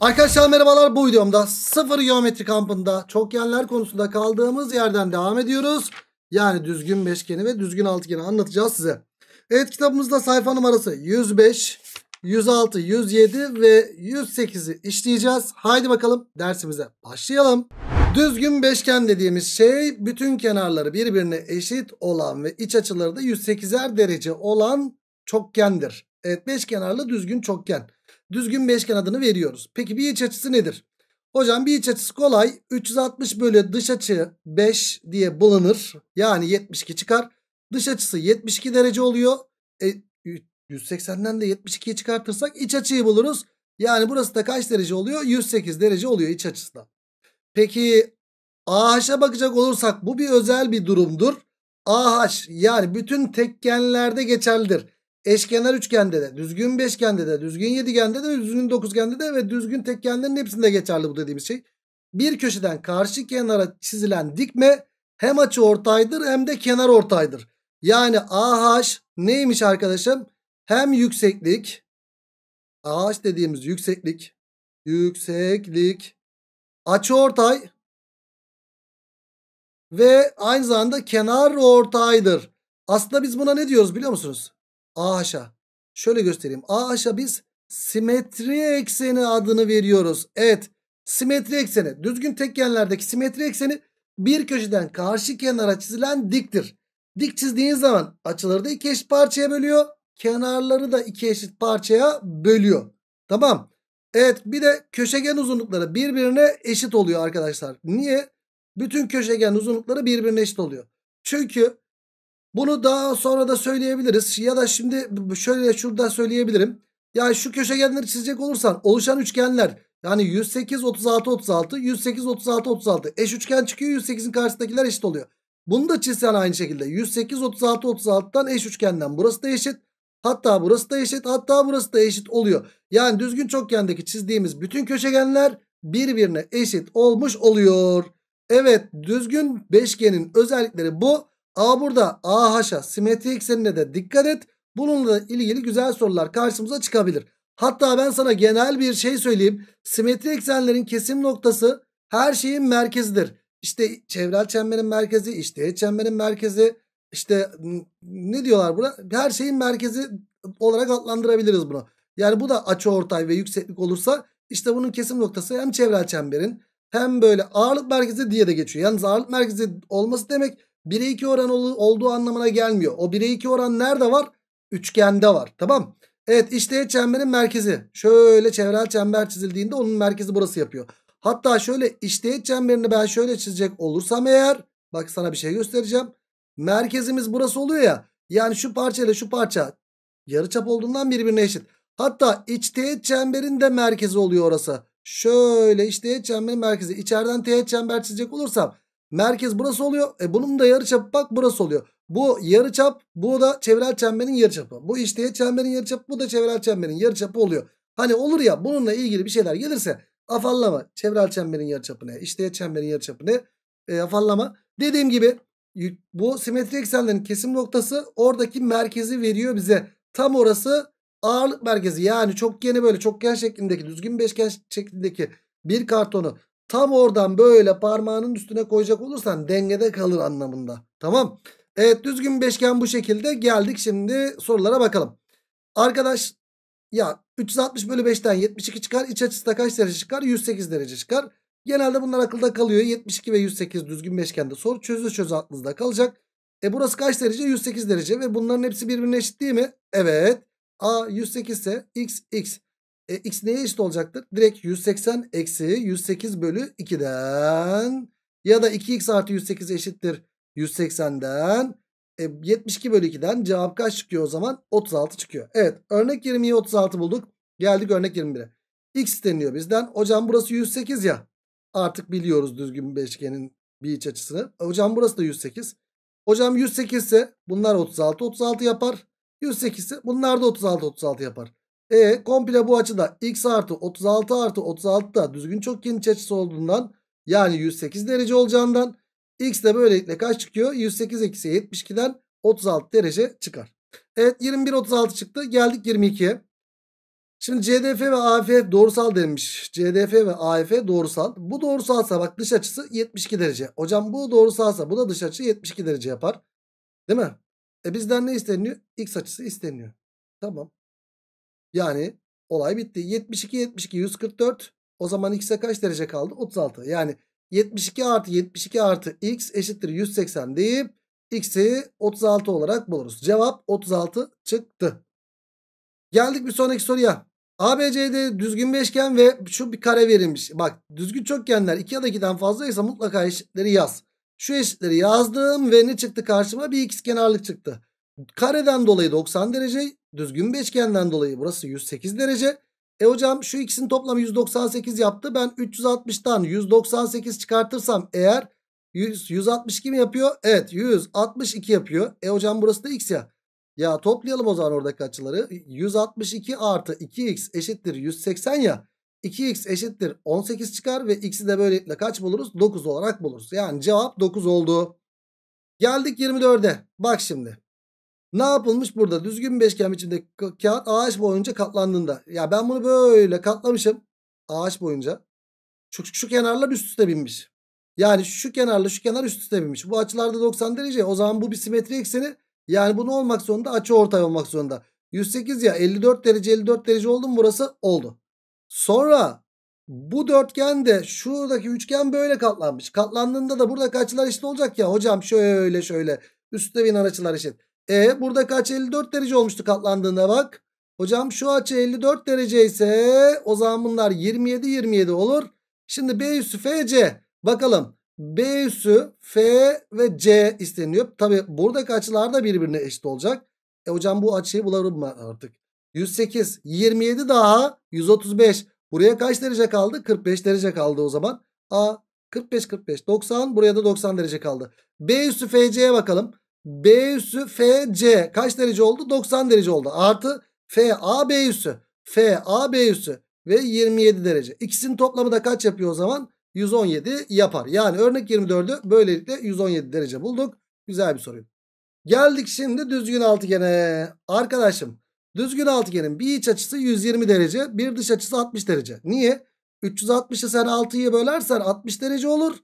Arkadaşlar merhabalar bu videomda sıfır geometri kampında çokgenler konusunda kaldığımız yerden devam ediyoruz. Yani düzgün beşgeni ve düzgün altıgeni anlatacağız size. Evet kitabımızda sayfa numarası 105, 106, 107 ve 108'i işleyeceğiz. Haydi bakalım dersimize başlayalım. Düzgün beşgen dediğimiz şey bütün kenarları birbirine eşit olan ve iç açıları da 108'er derece olan çokgendir. Evet beş kenarlı düzgün çokgen düzgün beşgen adını veriyoruz. Peki bir iç açısı nedir? Hocam bir iç açısı kolay. 360 bölü dış açı 5 diye bulunur. Yani 72 çıkar. Dış açısı 72 derece oluyor. E, 180'den de 72'yi çıkartırsak iç açıyı buluruz. Yani burası da kaç derece oluyor? 108 derece oluyor iç açısı da. Peki AH'a bakacak olursak bu bir özel bir durumdur. AH yani bütün tekgenlerde geçerlidir eşkenar üçgende de, düzgün beşgende de, düzgün yedigende de, düzgün dokuzgende de ve düzgün tekgenlerin hepsinde geçerli bu dediğimiz şey. Bir köşeden karşı kenara çizilen dikme hem açı ortaydır hem de kenar ortaydır. Yani AH neymiş arkadaşım? Hem yükseklik AH dediğimiz yükseklik yükseklik açı ortay ve aynı zamanda kenar ortaydır. Aslında biz buna ne diyoruz biliyor musunuz? A haşa. Şöyle göstereyim. A haşa biz simetri ekseni adını veriyoruz. Evet. Simetri ekseni. Düzgün tekgenlerdeki simetri ekseni bir köşeden karşı kenara çizilen diktir. Dik çizdiğiniz zaman açıları da iki eşit parçaya bölüyor. Kenarları da iki eşit parçaya bölüyor. Tamam. Evet bir de köşegen uzunlukları birbirine eşit oluyor arkadaşlar. Niye? Bütün köşegen uzunlukları birbirine eşit oluyor. Çünkü bunu daha sonra da söyleyebiliriz. Ya da şimdi şöyle şurada söyleyebilirim. Yani şu köşegenleri çizecek olursan oluşan üçgenler yani 108 36 36 108 36 36 eş üçgen çıkıyor 108'in karşısındakiler eşit oluyor. Bunu da çizsen aynı şekilde 108 36 36'dan eş üçgenden burası da eşit. Hatta burası da eşit hatta burası da eşit oluyor. Yani düzgün çokgendeki çizdiğimiz bütün köşegenler birbirine eşit olmuş oluyor. Evet düzgün beşgenin özellikleri bu. A burada A haşa simetri eksenine de dikkat et. Bununla ilgili güzel sorular karşımıza çıkabilir. Hatta ben sana genel bir şey söyleyeyim. Simetri eksenlerin kesim noktası her şeyin merkezidir. İşte çevrel çemberin merkezi, işte çemberin merkezi, işte ne diyorlar buna? Her şeyin merkezi olarak adlandırabiliriz bunu. Yani bu da açı ortay ve yükseklik olursa işte bunun kesim noktası hem çevrel çemberin hem böyle ağırlık merkezi diye de geçiyor. Yalnız ağırlık merkezi olması demek 1'e 2 oran olduğu anlamına gelmiyor. O 1'e 2 oran nerede var? Üçgende var. Tamam. Evet işte çemberin merkezi. Şöyle çevrel çember çizildiğinde onun merkezi burası yapıyor. Hatta şöyle işte çemberini ben şöyle çizecek olursam eğer. Bak sana bir şey göstereceğim. Merkezimiz burası oluyor ya. Yani şu parça ile şu parça yarıçap olduğundan birbirine eşit. Hatta iç teğet çemberin de merkezi oluyor orası. Şöyle iç teğet çemberin merkezi. İçeriden teğet çember çizecek olursam Merkez burası oluyor. E bunun da yarıçapı bak burası oluyor. Bu yarıçap, bu da çevrel çemberin yarıçapı. Bu işte çemberin yarıçapı, bu da çevrel çemberin yarıçapı oluyor. Hani olur ya bununla ilgili bir şeyler gelirse afallama. Çevrel çemberin yarıçapı ne? İşte çemberin yarıçapı ne? E, afallama. Dediğim gibi bu simetri eksenlerin kesim noktası oradaki merkezi veriyor bize. Tam orası ağırlık merkezi. Yani çok yeni böyle çok çokgen şeklindeki düzgün beşgen şeklindeki bir kartonu Tam oradan böyle parmağının üstüne koyacak olursan dengede kalır anlamında. Tamam. Evet düzgün beşgen bu şekilde geldik şimdi sorulara bakalım. Arkadaş ya 360 bölü 5'ten 72 çıkar. İç açısı da kaç derece çıkar? 108 derece çıkar. Genelde bunlar akılda kalıyor. 72 ve 108 düzgün beşgende soru çözü çözü aklınızda kalacak. E burası kaç derece? 108 derece ve bunların hepsi birbirine eşit değil mi? Evet. A 108 ise x x. E, x neye eşit olacaktır? Direkt 180 eksi 108 bölü 2'den ya da 2x artı 108 eşittir 180'den. E, 72 bölü 2'den cevap kaç çıkıyor o zaman? 36 çıkıyor. Evet örnek 20'yi 36 bulduk. Geldik örnek 21'e. X isteniyor bizden. Hocam burası 108 ya. Artık biliyoruz düzgün beşgenin bir iç açısını. Hocam burası da 108. Hocam 108 ise bunlar 36 36 yapar. 108 ise bunlar da 36 36 yapar. E komple bu açıda x artı 36 artı 36 da düzgün çok geniş açısı olduğundan yani 108 derece olacağından x de böylelikle kaç çıkıyor? 108 eksi 72'den 36 derece çıkar. Evet 21 36 çıktı. Geldik 22'ye. Şimdi CDF ve AF doğrusal denmiş. CDF ve AF doğrusal. Bu doğrusalsa bak dış açısı 72 derece. Hocam bu doğrusalsa bu da dış açı 72 derece yapar. Değil mi? E bizden ne isteniyor? X açısı isteniyor. Tamam. Yani olay bitti. 72 72 144. O zaman x'e kaç derece kaldı? 36. Yani 72 artı 72 artı x eşittir 180 deyip x'i 36 olarak buluruz. Cevap 36 çıktı. Geldik bir sonraki soruya. ABC'de düzgün beşgen ve şu bir kare verilmiş. Bak düzgün çokgenler 2 ya da 2'den fazlaysa mutlaka eşitleri yaz. Şu eşitleri yazdım ve ne çıktı karşıma? Bir x kenarlık çıktı. Kareden dolayı 90 derece. Düzgün beşgenden dolayı burası 108 derece. E hocam şu ikisinin toplamı 198 yaptı. Ben 360'tan 198 çıkartırsam eğer 100, 162 mi yapıyor? Evet 162 yapıyor. E hocam burası da x ya. Ya toplayalım o zaman oradaki açıları. 162 artı 2x eşittir 180 ya. 2x eşittir 18 çıkar ve x'i de böylelikle kaç buluruz? 9 olarak buluruz. Yani cevap 9 oldu. Geldik 24'e. Bak şimdi. Ne yapılmış burada? Düzgün beşgen içinde kağıt ağaç boyunca katlandığında. Ya ben bunu böyle katlamışım. Ağaç boyunca. Şu, şu kenarlar üst üste binmiş. Yani şu kenarla şu kenar üst üste binmiş. Bu açılarda 90 derece. O zaman bu bir simetri ekseni. Yani bu ne olmak zorunda? Açı ortay olmak zorunda. 108 ya 54 derece 54 derece oldu mu burası? Oldu. Sonra bu dörtgen de şuradaki üçgen böyle katlanmış. Katlandığında da burada açılar eşit olacak ya. Hocam şöyle şöyle. üst üste binen açılar eşit. E burada kaç 54 derece olmuştu katlandığında bak. Hocam şu açı 54 derece ise o zaman bunlar 27 27 olur. Şimdi B üssü FC bakalım. B üssü F ve C isteniyor. Tabi buradaki açılar da birbirine eşit olacak. E hocam bu açıyı bulalım mı artık? 108 27 daha 135. Buraya kaç derece kaldı? 45 derece kaldı o zaman. A 45 45 90 buraya da 90 derece kaldı. B üssü FC'ye bakalım. B üssü C kaç derece oldu? 90 derece oldu. Artı F A FAB üssü. FAB üssü ve 27 derece. İkisinin toplamı da kaç yapıyor o zaman? 117 yapar. Yani örnek 24'ü böylelikle 117 derece bulduk. Güzel bir soru. Geldik şimdi düzgün altıgene. Arkadaşım düzgün altıgenin bir iç açısı 120 derece. Bir dış açısı 60 derece. Niye? 360'ı sen 6'yı bölersen 60 derece olur.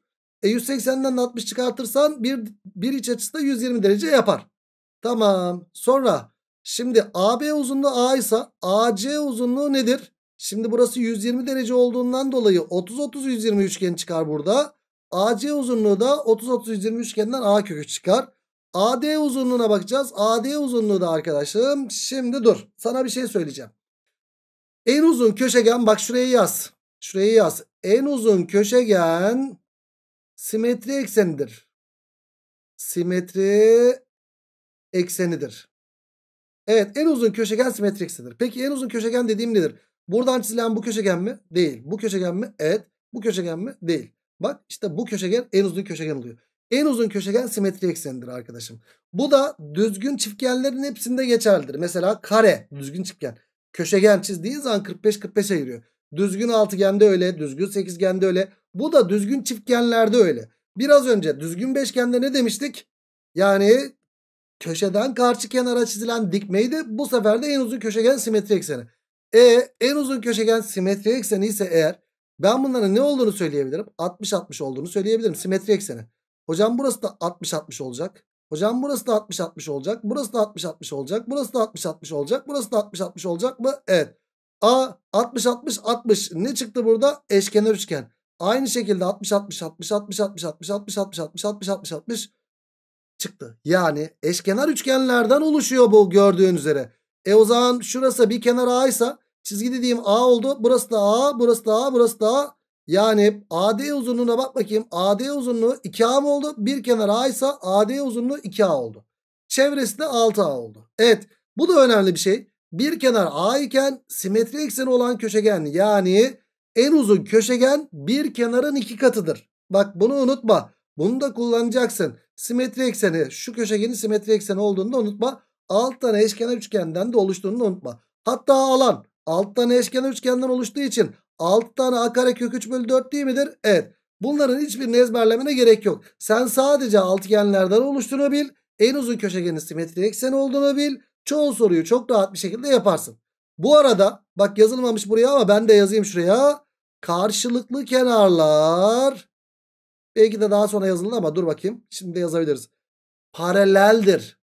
E 180'den 60 çıkartırsan bir, bir iç açısı da 120 derece yapar. Tamam. Sonra şimdi AB uzunluğu A ise AC uzunluğu nedir? Şimdi burası 120 derece olduğundan dolayı 30-30-120 üçgen çıkar burada. AC uzunluğu da 30-30-120 üçgenden A kökü çıkar. AD uzunluğuna bakacağız. AD uzunluğu da arkadaşım. Şimdi dur. Sana bir şey söyleyeceğim. En uzun köşegen bak şuraya yaz. Şuraya yaz. En uzun köşegen simetri eksenidir. Simetri eksenidir. Evet en uzun köşegen simetri eksenidir. Peki en uzun köşegen dediğim nedir? Buradan çizilen bu köşegen mi? Değil. Bu köşegen mi? Evet. Bu köşegen mi? Değil. Bak işte bu köşegen en uzun köşegen oluyor. En uzun köşegen simetri eksenidir arkadaşım. Bu da düzgün çiftgenlerin hepsinde geçerlidir. Mesela kare düzgün çiftgen. Köşegen çizdiğin zaman 45-45 ayırıyor. Düzgün altıgende öyle, düzgün sekizgende öyle. Bu da düzgün çiftgenlerde öyle. Biraz önce düzgün beşgende ne demiştik? Yani köşeden karşı kenara çizilen dikmeydi. Bu sefer de en uzun köşegen simetri ekseni. E en uzun köşegen simetri ekseni ise eğer ben bunların ne olduğunu söyleyebilirim. 60-60 olduğunu söyleyebilirim. Simetri ekseni. Hocam burası da 60-60 olacak. Hocam burası da 60-60 olacak. Burası da 60-60 olacak. Burası da 60-60 olacak. Burası da 60-60 olacak mı? Evet. A 60-60-60 ne çıktı burada? Eşkenar üçgen. Aynı şekilde 60 60 60 60 60 60 60 60 60 60 60 60 çıktı. Yani eşkenar üçgenlerden oluşuyor bu gördüğün üzere. E o zaman şurası bir kenar A ise çizgi dediğim A oldu. Burası da A, burası da A, burası da A. Yani AD uzunluğuna bak bakayım. AD uzunluğu 2A mı oldu? Bir kenar A ise AD uzunluğu 2A oldu. Çevresi de 6A oldu. Evet bu da önemli bir şey. Bir kenar A iken simetri ekseni olan köşegen yani en uzun köşegen bir kenarın iki katıdır. Bak bunu unutma. Bunu da kullanacaksın. Simetri ekseni şu köşegenin simetri ekseni olduğunu da unutma. Alt tane eşkenar üçgenden de oluştuğunu da unutma. Hatta alan alt tane eşkenar üçgenden oluştuğu için alt tane a kare kök 3 bölü 4 değil midir? Evet. Bunların hiçbirini ezberlemene gerek yok. Sen sadece altıgenlerden oluştuğunu bil. En uzun köşegenin simetri ekseni olduğunu bil. Çoğu soruyu çok rahat bir şekilde yaparsın. Bu arada Bak yazılmamış buraya ama ben de yazayım şuraya. Karşılıklı kenarlar. Belki de daha sonra yazıldı ama dur bakayım. Şimdi de yazabiliriz. Paraleldir.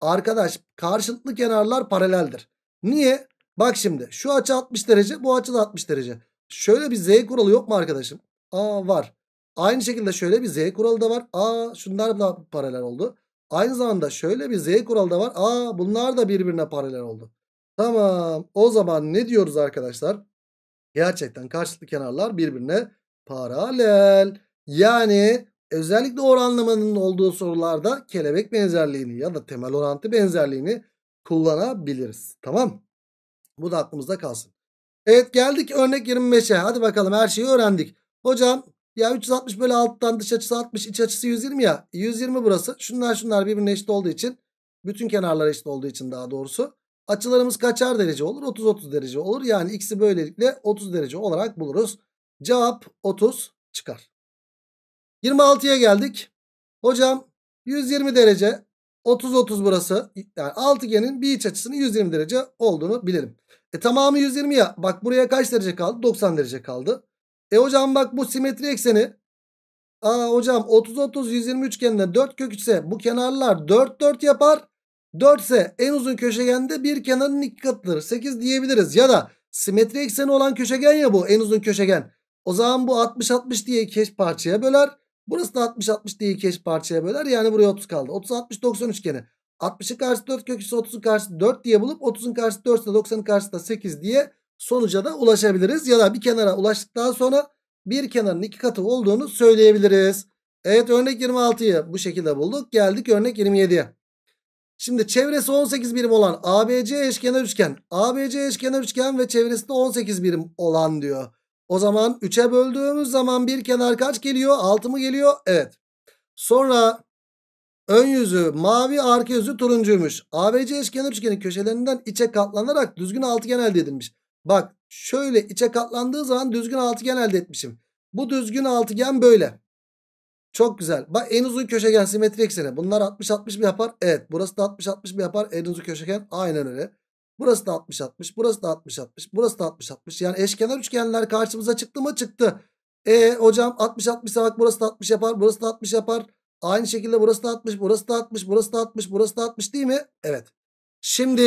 Arkadaş karşılıklı kenarlar paraleldir. Niye? Bak şimdi şu açı 60 derece bu açı da 60 derece. Şöyle bir z kuralı yok mu arkadaşım? Aa var. Aynı şekilde şöyle bir z kuralı da var. Aa şunlar da paralel oldu. Aynı zamanda şöyle bir z kuralı da var. Aa bunlar da birbirine paralel oldu. Tamam o zaman ne diyoruz arkadaşlar? Gerçekten karşılıklı kenarlar birbirine paralel. Yani özellikle oranlamanın olduğu sorularda kelebek benzerliğini ya da temel orantı benzerliğini kullanabiliriz. Tamam Bu da aklımızda kalsın. Evet geldik örnek 25'e. Hadi bakalım her şeyi öğrendik. Hocam ya 360 bölü alttan dış açısı 60 iç açısı 120 ya. 120 burası. Şunlar şunlar birbirine eşit olduğu için. Bütün kenarlar eşit olduğu için daha doğrusu. Açılarımız kaçar derece olur? 30-30 derece olur. Yani x'i böylelikle 30 derece olarak buluruz. Cevap 30 çıkar. 26'ya geldik. Hocam 120 derece 30-30 burası. Yani altıgenin bir iç açısının 120 derece olduğunu bilelim. E tamamı 120 ya. Bak buraya kaç derece kaldı? 90 derece kaldı. E hocam bak bu simetri ekseni. Aa hocam 30-30 120 üçgenine 4 kök ise bu kenarlar 4-4 yapar. 4 ise en uzun köşegende bir kenarın iki katıdır. 8 diyebiliriz. Ya da simetri ekseni olan köşegen ya bu en uzun köşegen. O zaman bu 60-60 diye iki parçaya böler. Burası da 60-60 diye iki parçaya böler. Yani buraya 30 kaldı. 30-60-90 üçgeni. 60'ın karşısı 4 köküsü 30'un karşısı 4 diye bulup 30'un karşısı 4 ise 90'ın karşısı da 8 diye sonuca da ulaşabiliriz. Ya da bir kenara ulaştıktan sonra bir kenarın iki katı olduğunu söyleyebiliriz. Evet örnek 26'yı bu şekilde bulduk. Geldik örnek 27'ye. Şimdi çevresi 18 birim olan ABC eşkenar üçgen. ABC eşkenar üçgen ve çevresinde 18 birim olan diyor. O zaman 3'e böldüğümüz zaman bir kenar kaç geliyor? 6 mı geliyor? Evet. Sonra ön yüzü mavi arka yüzü turuncuymuş. ABC eşkenar üçgenin köşelerinden içe katlanarak düzgün altıgen elde edilmiş. Bak şöyle içe katlandığı zaman düzgün altıgen elde etmişim. Bu düzgün altıgen böyle. Çok güzel. Bak en uzun köşegen simetri ekseni. Bunlar 60-60 mı yapar? Evet. Burası da 60-60 mı yapar? En uzun köşegen aynen öyle. Burası da 60-60. Burası da 60-60. Burası da 60-60. Yani eşkenar üçgenler karşımıza çıktı mı? Çıktı. E hocam 60-60 bak burası da 60 yapar. Burası da 60 yapar. Aynı şekilde burası da 60. Burası da 60. Burası da 60. Burası da 60 değil mi? Evet. Şimdi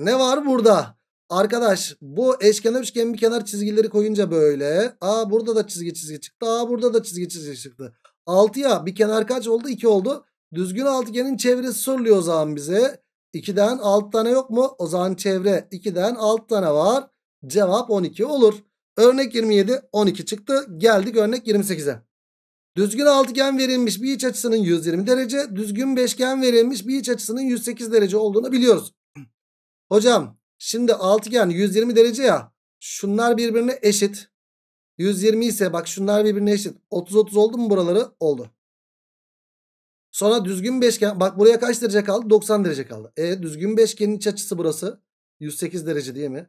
ne var burada? Arkadaş bu eşkenar üçgen bir kenar çizgileri koyunca böyle. Aa burada da çizgi çizgi çıktı. Aa burada da çizgi çizgi çıktı. 6 bir kenar kaç oldu? 2 oldu. Düzgün altıgenin çevresi soruluyor o zaman bize. 2'den 6 tane yok mu? O zaman çevre 2'den 6 tane var. Cevap 12 olur. Örnek 27 12 çıktı. Geldik örnek 28'e. Düzgün altıgen verilmiş bir iç açısının 120 derece. Düzgün beşgen verilmiş bir iç açısının 108 derece olduğunu biliyoruz. Hocam şimdi altıgen 120 derece ya. Şunlar birbirine eşit. 120 ise bak şunlar birbirine eşit. 30-30 oldu mu buraları? Oldu. Sonra düzgün beşgen. Bak buraya kaç derece kaldı? 90 derece kaldı. E düzgün beşgenin iç açısı burası. 108 derece değil mi?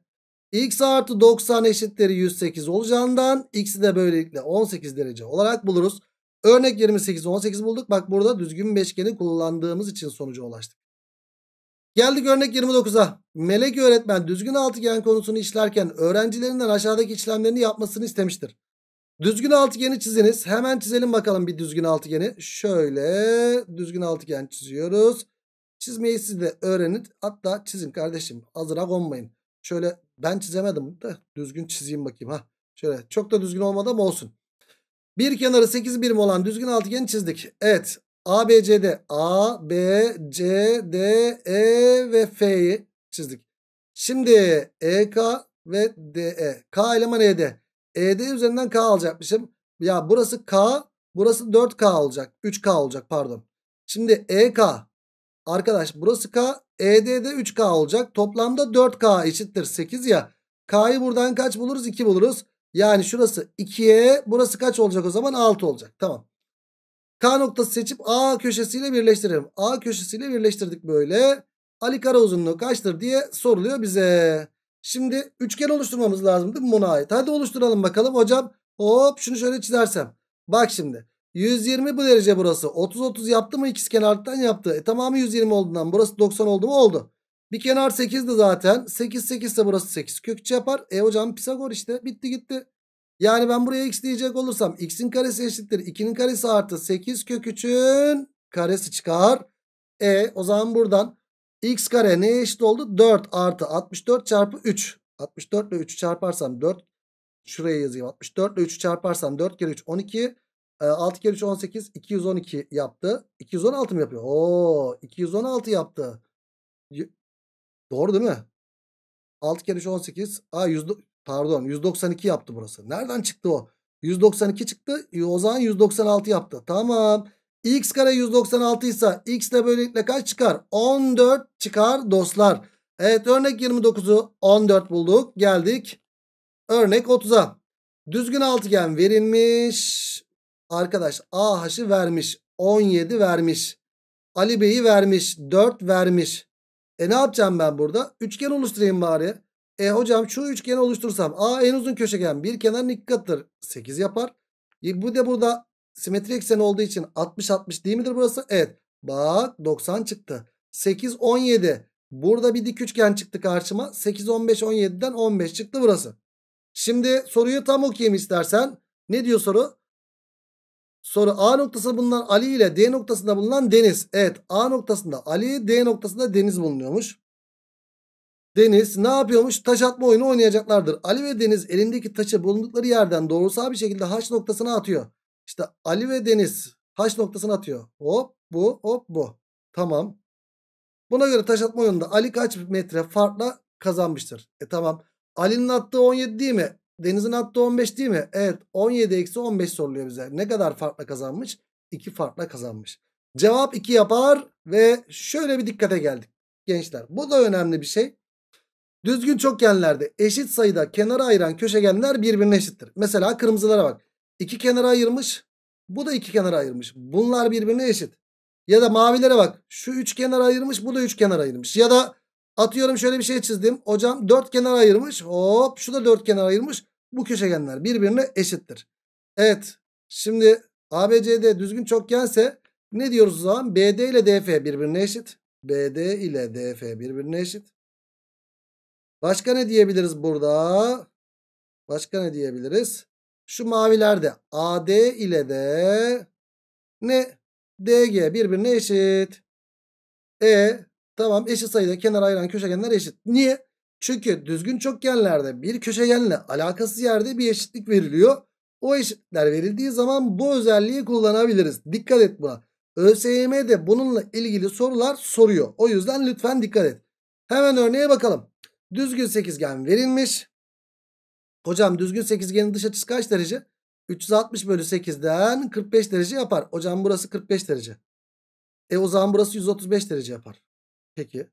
X artı 90 eşittir 108 olacağından x'i de böylelikle 18 derece olarak buluruz. Örnek 28 18 bulduk. Bak burada düzgün beşgeni kullandığımız için sonuca ulaştık. Geldik örnek 29'a. Melek öğretmen düzgün altıgen konusunu işlerken öğrencilerinden aşağıdaki işlemlerini yapmasını istemiştir. Düzgün altıgeni çiziniz. Hemen çizelim bakalım bir düzgün altıgeni. Şöyle düzgün altıgen çiziyoruz. Çizmeyi siz de öğrenin. Hatta çizin kardeşim. Azıra konmayın. Şöyle ben çizemedim da düzgün çizeyim bakayım. ha. Şöyle çok da düzgün olmadı ama olsun. Bir kenarı 8 birim olan düzgün altıgeni çizdik. Evet A B C D A, B, C, D, E ve F'yi çizdik. Şimdi E K ve D E K eleman E D üzerinden K alacakmışım. Ya burası K, burası 4K olacak. 3K olacak pardon. Şimdi E K Arkadaş burası K, E D ED'de 3K olacak. Toplamda 4K eşittir 8 ya. K'yı buradan kaç buluruz? 2 buluruz. Yani şurası 2'ye burası kaç olacak o zaman? 6 olacak. Tamam. K noktası seçip A köşesiyle birleştirelim. A köşesiyle birleştirdik böyle. Ali kara uzunluğu kaçtır diye soruluyor bize. Şimdi üçgen oluşturmamız lazım değil mi buna ait? Hadi oluşturalım bakalım hocam. Hop şunu şöyle çizersem. Bak şimdi 120 bu derece burası. 30-30 yaptı mı ikiz kenardan yaptı. E tamamı 120 olduğundan burası 90 oldu mu oldu. Bir kenar 8'di zaten. 8 8 ise burası 8 kök içi yapar. E hocam Pisagor işte bitti gitti. Yani ben buraya x diyecek olursam x'in karesi eşittir. 2'nin karesi artı 8 kök 3'ün karesi çıkar. E o zaman buradan x kare neye eşit oldu? 4 artı 64 çarpı 3. 64 ile 3'ü çarparsam 4. Şuraya yazayım. 64 ile 3'ü çarparsam 4 kere 3 12. 6 kere 3 18. 212 yaptı. 216 mı yapıyor? Oo 216 yaptı. Doğru değil mi? 6 kere 3 18. Aa, 100, Pardon 192 yaptı burası. Nereden çıktı o? 192 çıktı. E, o zaman 196 yaptı. Tamam. X kare 196 ise x ile böylelikle kaç çıkar? 14 çıkar dostlar. Evet örnek 29'u 14 bulduk. Geldik. Örnek 30'a. Düzgün altıgen verilmiş. Arkadaş AH'ı vermiş. 17 vermiş. Ali Bey'i vermiş. 4 vermiş. E ne yapacağım ben burada? Üçgen oluşturayım bari. E hocam şu üçgeni oluştursam A en uzun köşegen bir kenarın iki katıdır 8 yapar. E, bu de burada simetri ekseni olduğu için 60-60 değil midir burası? Evet bak 90 çıktı. 8-17 burada bir dik üçgen çıktı karşıma 8-15-17'den 15 çıktı burası. Şimdi soruyu tam okuyayım istersen. Ne diyor soru? Soru A noktasında bulunan Ali ile D noktasında bulunan Deniz. Evet A noktasında Ali D noktasında Deniz bulunuyormuş. Deniz ne yapıyormuş? Taş atma oyunu oynayacaklardır. Ali ve Deniz elindeki taşı bulundukları yerden doğrusal bir şekilde haç noktasına atıyor. İşte Ali ve Deniz haç noktasına atıyor. Hop bu hop bu. Tamam. Buna göre taş atma oyununda Ali kaç metre farkla kazanmıştır? E tamam. Ali'nin attığı 17 değil mi? Deniz'in attığı 15 değil mi? Evet 17 eksi 15 soruluyor bize. Ne kadar farkla kazanmış? 2 farkla kazanmış. Cevap 2 yapar ve şöyle bir dikkate geldik. Gençler bu da önemli bir şey. Düzgün çokgenlerde eşit sayıda kenara ayıran köşegenler birbirine eşittir. Mesela kırmızılara bak. İki kenara ayırmış. Bu da iki kenara ayırmış. Bunlar birbirine eşit. Ya da mavilere bak. Şu üç kenara ayırmış. Bu da üç kenara ayırmış. Ya da atıyorum şöyle bir şey çizdim. Hocam dört kenara ayırmış. Hop şu da dört kenara ayırmış. Bu köşegenler birbirine eşittir. Evet. Şimdi ABCD düzgün çokgense ne diyoruz o zaman? BD ile DF birbirine eşit. BD ile DF birbirine eşit. Başka ne diyebiliriz burada? Başka ne diyebiliriz? Şu mavilerde AD ile de ne? DG birbirine eşit. E tamam eşit sayıda kenar ayıran köşegenler eşit. Niye? Çünkü düzgün çokgenlerde bir köşegenle alakasız yerde bir eşitlik veriliyor. O eşitler verildiği zaman bu özelliği kullanabiliriz. Dikkat et buna. ÖSYM de bununla ilgili sorular soruyor. O yüzden lütfen dikkat et. Hemen örneğe bakalım. Düzgün sekizgen verilmiş. Hocam düzgün sekizgenin dış açısı kaç derece? 360 bölü 8'den 45 derece yapar. Hocam burası 45 derece. E o zaman burası 135 derece yapar. Peki.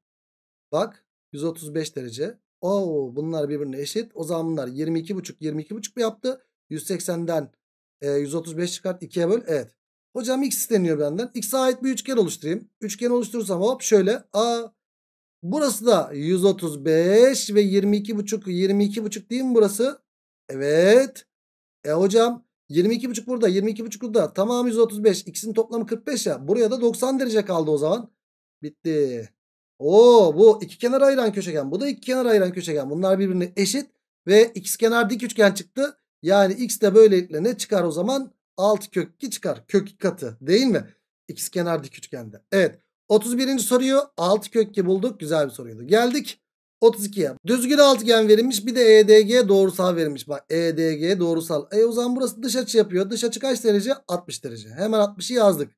Bak 135 derece. Oo bunlar birbirine eşit. O zaman bunlar 22,5 22,5 mu yaptı? 180'den e, 135 çıkart 2'ye böl. Evet. Hocam x isteniyor benden. X'e ait bir üçgen oluşturayım. Üçgen oluşturursam hop şöyle. A Burası da 135 ve 22,5 22,5 değil mi burası? Evet. E hocam 22,5 burada 22,5 burada tamam 135 ikisinin toplamı 45 ya buraya da 90 derece kaldı o zaman. Bitti. Oo bu iki kenar ayıran köşegen bu da iki kenar ayıran köşegen bunlar birbirine eşit ve ikizkenar dik üçgen çıktı. Yani x de böylelikle ne çıkar o zaman? 6 kök 2 çıkar. Kök 2 katı değil mi? İkizkenar dik üçgende. Evet. 31. soruyu 6 kökli bulduk. Güzel bir soruydu. Geldik 32'ye. Düzgün altıgen verilmiş bir de EDG doğrusal verilmiş. Bak EDG doğrusal. E o zaman burası dış açı yapıyor. Dış açı kaç derece? 60 derece. Hemen 60'ı yazdık.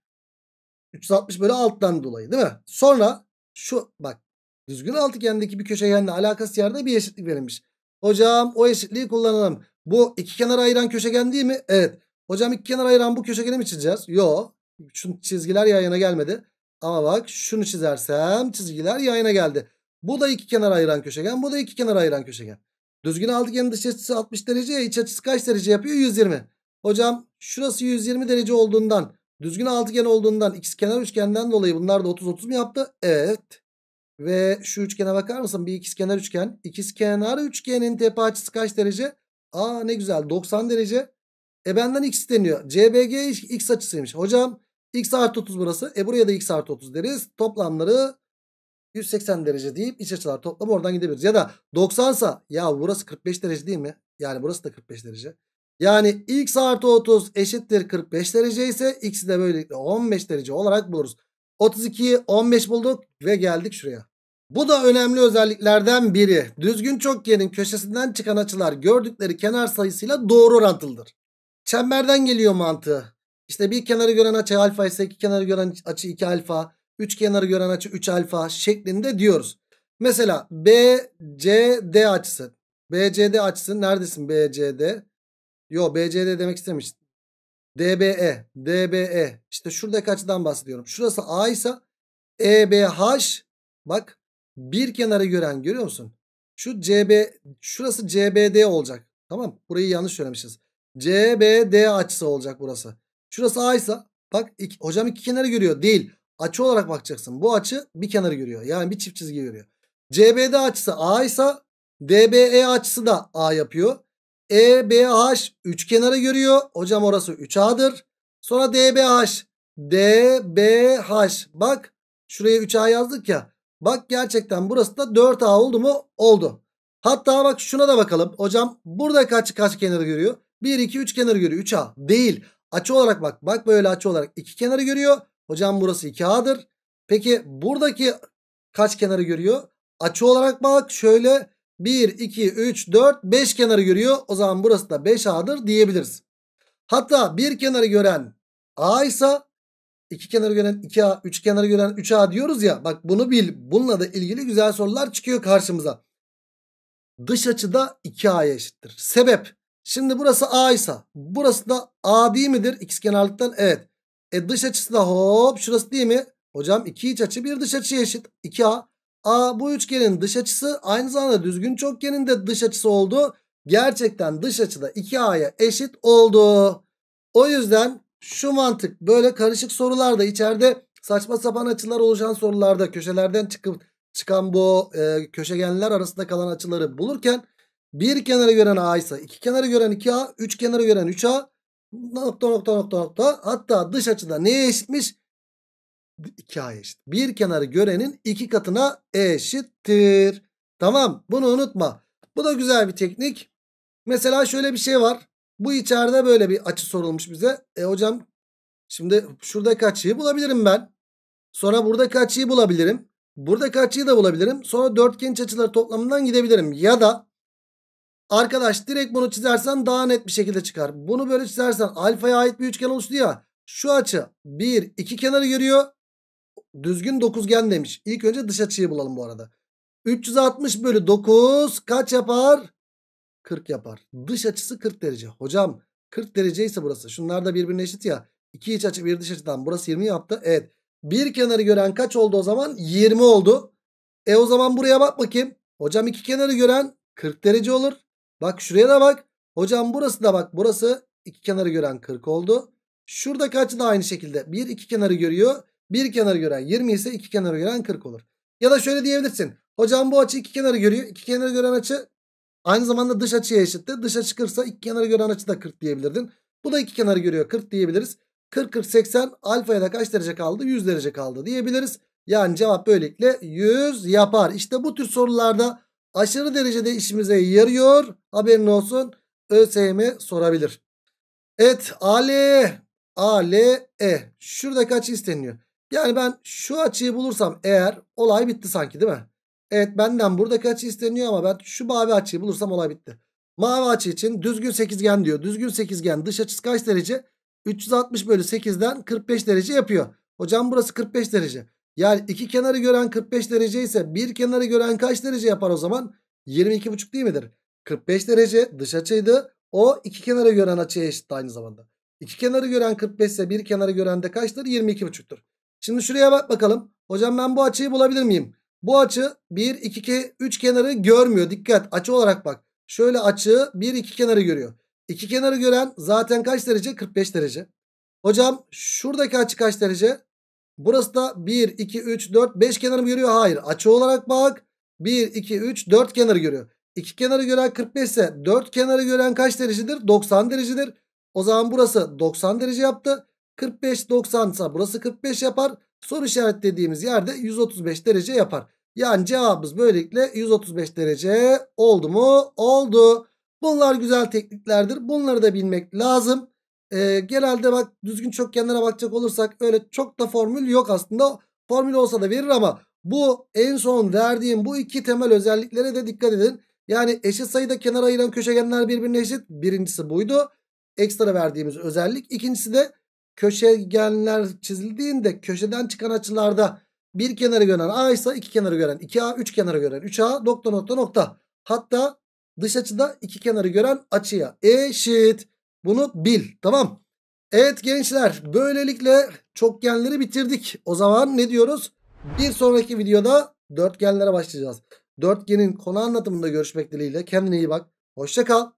360 bölü alttan dolayı değil mi? Sonra şu bak düzgün altıgendeki bir köşegenle alakası yerde bir eşitlik verilmiş. Hocam o eşitliği kullanalım. Bu iki kenar ayıran köşegen değil mi? Evet. Hocam iki kenar ayıran bu köşegeni mi çizeceğiz? Yok. Şu çizgiler yan yana gelmedi. Ama bak şunu çizersem çizgiler yayına geldi. Bu da iki kenar ayıran köşegen. Bu da iki kenar ayıran köşegen. Düzgün altıgenin dış açısı 60 derece. iç açısı kaç derece yapıyor? 120. Hocam şurası 120 derece olduğundan düzgün altıgen olduğundan kenar üçgenden dolayı bunlar da 30-30 mu yaptı? Evet. Ve şu üçgene bakar mısın? Bir kenar üçgen. kenar üçgenin tepe açısı kaç derece? Aa ne güzel 90 derece. E benden x deniyor. CBG x açısıymış. Hocam X artı 30 burası. E buraya da X artı 30 deriz. Toplamları 180 derece deyip iç açılar toplamı oradan gidebiliriz. Ya da 90 sa ya burası 45 derece değil mi? Yani burası da 45 derece. Yani x artı 30 eşittir 45 derece ise x'i de böylelikle 15 derece olarak buluruz. 32'yi 15 bulduk ve geldik şuraya. Bu da önemli özelliklerden biri. Düzgün çokgenin köşesinden çıkan açılar gördükleri kenar sayısıyla doğru orantılıdır. Çemberden geliyor mantığı. İşte bir kenarı gören açı alfa ise iki kenarı gören açı 2 alfa. Üç kenarı gören açı 3 alfa şeklinde diyoruz. Mesela BCD açısı. BCD açısı neredesin BCD? Yo BCD demek istemiştim. DBE, DBE. İşte şuradaki açıdan bahsediyorum. Şurası A ise EBH bak bir kenarı gören görüyor musun? Şu CB şurası CBD olacak. Tamam burayı yanlış söylemişiz. CBD açısı olacak burası. Şurası A ise bak iki, hocam iki kenarı görüyor. Değil. Açı olarak bakacaksın. Bu açı bir kenarı görüyor. Yani bir çift çizgi görüyor. CBD açısı A ise DBE açısı da A yapıyor. EBH üç kenarı görüyor. Hocam orası 3A'dır. Sonra DBH. DBH. Bak şuraya 3A yazdık ya. Bak gerçekten burası da 4A oldu mu? Oldu. Hatta bak şuna da bakalım. Hocam burada kaç kaç kenarı görüyor? 1, 2, 3 kenarı görüyor. 3A. Değil. Açı olarak bak. Bak böyle açı olarak iki kenarı görüyor. Hocam burası 2A'dır. Peki buradaki kaç kenarı görüyor? Açı olarak bak şöyle 1, 2, 3, 4, 5 kenarı görüyor. O zaman burası da 5A'dır diyebiliriz. Hatta bir kenarı gören A ise iki kenarı gören 2A, üç kenarı gören 3A diyoruz ya. Bak bunu bil. Bununla da ilgili güzel sorular çıkıyor karşımıza. Dış açı da 2A'ya eşittir. Sebep Şimdi burası A ise burası da A değil midir? İkiz kenarlıktan evet. E dış açısı da hop şurası değil mi? Hocam iki iç açı bir dış açı eşit. 2A. A bu üçgenin dış açısı aynı zamanda düzgün çokgenin de dış açısı oldu. Gerçekten dış açı da 2A'ya eşit oldu. O yüzden şu mantık böyle karışık sorularda içeride saçma sapan açılar oluşan sorularda köşelerden çıkıp çıkan bu e, köşegenler arasında kalan açıları bulurken bir kenarı gören A ise iki kenarı gören 2A, üç kenarı gören 3A nokta nokta nokta nokta hatta dış açıda neye eşitmiş? 2A eşit. Bir kenarı görenin iki katına eşittir. Tamam bunu unutma. Bu da güzel bir teknik. Mesela şöyle bir şey var. Bu içeride böyle bir açı sorulmuş bize. E hocam şimdi şuradaki açıyı bulabilirim ben. Sonra buradaki açıyı bulabilirim. Buradaki açıyı da bulabilirim. Sonra dörtgen açıları toplamından gidebilirim. Ya da Arkadaş direkt bunu çizersen daha net bir şekilde çıkar. Bunu böyle çizersen alfaya ait bir üçgen oluştu ya. Şu açı 1 2 kenarı görüyor. Düzgün dokuzgen demiş. İlk önce dış açıyı bulalım bu arada. 360 bölü 9 kaç yapar? 40 yapar. Dış açısı 40 derece. Hocam 40 derece ise burası. Şunlar da birbirine eşit ya. İki iç açı bir dış açıdan. Burası 20 yaptı. Evet. Bir kenarı gören kaç oldu o zaman? 20 oldu. E o zaman buraya bak bakayım. Hocam iki kenarı gören 40 derece olur. Bak şuraya da bak. Hocam burası da bak. Burası iki kenarı gören 40 oldu. Şurada açı da aynı şekilde. Bir iki kenarı görüyor. Bir kenarı gören 20 ise iki kenarı gören 40 olur. Ya da şöyle diyebilirsin. Hocam bu açı iki kenarı görüyor. İki kenarı gören açı aynı zamanda dış açıya eşittir. Dış açı 40 iki kenarı gören açı da 40 diyebilirdin. Bu da iki kenarı görüyor 40 diyebiliriz. 40 40 80 alfaya da kaç derece kaldı? 100 derece kaldı diyebiliriz. Yani cevap böylelikle 100 yapar. İşte bu tür sorularda aşırı derecede işimize yarıyor. Haberin olsun ÖSYM sorabilir. Evet ALE ALE Şurada kaç isteniyor. Yani ben şu açıyı bulursam eğer olay bitti sanki değil mi? Evet benden burada kaç isteniyor ama ben şu mavi açıyı bulursam olay bitti. Mavi açı için düzgün sekizgen diyor. Düzgün sekizgen dış açısı kaç derece? 360 bölü 8'den 45 derece yapıyor. Hocam burası 45 derece. Yani iki kenarı gören 45 derece ise bir kenarı gören kaç derece yapar o zaman? 22,5 değil midir? 45 derece dış açıydı. O iki kenarı gören açıya eşitti aynı zamanda. İki kenarı gören 45 ise bir kenarı gören de kaçtır? 22,5'tür. Şimdi şuraya bak bakalım. Hocam ben bu açıyı bulabilir miyim? Bu açı 1, 2, 3 kenarı görmüyor. Dikkat açı olarak bak. Şöyle açı 1, 2 kenarı görüyor. İki kenarı gören zaten kaç derece? 45 derece. Hocam şuradaki açı kaç derece? Burası da 1, 2, 3, 4, 5 kenarı mı görüyor? Hayır. Açı olarak bak. 1, 2, 3, 4 kenarı görüyor. 2 kenarı gören 45 ise 4 kenarı gören kaç derecedir? 90 derecedir. O zaman burası 90 derece yaptı. 45, 90 ise burası 45 yapar. Soru işaret dediğimiz yerde 135 derece yapar. Yani cevabımız böylelikle 135 derece oldu mu? Oldu. Bunlar güzel tekniklerdir. Bunları da bilmek lazım e, genelde bak düzgün çok kenara bakacak olursak öyle çok da formül yok aslında. Formül olsa da verir ama bu en son verdiğim bu iki temel özelliklere de dikkat edin. Yani eşit sayıda kenar ayıran köşegenler birbirine eşit. Birincisi buydu. Ekstra verdiğimiz özellik. İkincisi de köşegenler çizildiğinde köşeden çıkan açılarda bir kenarı gören A ise iki kenarı gören 2A, üç kenarı gören 3A nokta nokta nokta. Hatta dış açıda iki kenarı gören açıya eşit. Bunu bil tamam. Evet gençler böylelikle çokgenleri bitirdik. O zaman ne diyoruz? Bir sonraki videoda dörtgenlere başlayacağız. Dörtgenin konu anlatımında görüşmek dileğiyle. Kendine iyi bak. Hoşça kal.